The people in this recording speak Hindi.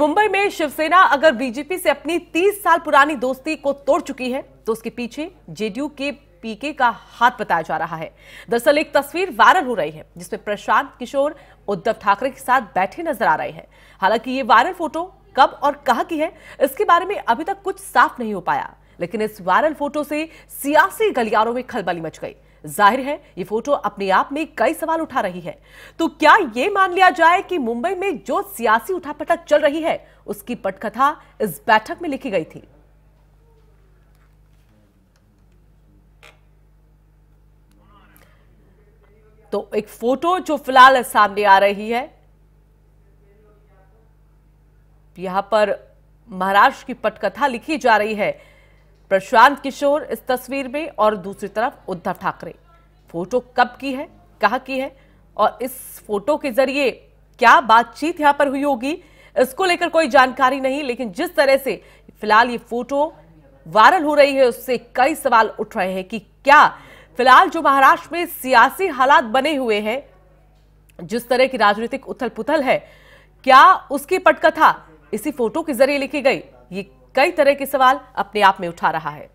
मुंबई में शिवसेना अगर बीजेपी से अपनी 30 साल पुरानी दोस्ती को तोड़ चुकी है तो उसके पीछे जेडीयू के पीके का हाथ बताया जा रहा है दरअसल एक तस्वीर वायरल हो रही है जिसमें प्रशांत किशोर उद्धव ठाकरे के साथ बैठे नजर आ रहे हैं हालांकि ये वायरल फोटो कब और कहा की है इसके बारे में अभी तक कुछ साफ नहीं हो पाया लेकिन इस वायरल फोटो से सियासी गलियारों में खलबली मच गई जाहिर है ये फोटो अपने आप में कई सवाल उठा रही है तो क्या ये मान लिया जाए कि मुंबई में जो सियासी उठापटक चल रही है उसकी पटकथा इस बैठक में लिखी गई थी तो एक फोटो जो फिलहाल सामने आ रही है यहां पर महाराष्ट्र की पटकथा लिखी जा रही है प्रशांत किशोर इस तस्वीर में और दूसरी तरफ उद्धव ठाकरे फोटो कब की है कहा की है और इस फोटो के जरिए क्या बातचीत यहां पर हुई होगी इसको लेकर कोई जानकारी नहीं लेकिन जिस तरह से फिलहाल ये फोटो वायरल हो रही है उससे कई सवाल उठ रहे हैं कि क्या फिलहाल जो महाराष्ट्र में सियासी हालात बने हुए हैं जिस तरह की राजनीतिक उथल पुथल है क्या उसकी पटकथा इसी फोटो के जरिए लिखी गई ये कई तरह के सवाल अपने आप में उठा रहा है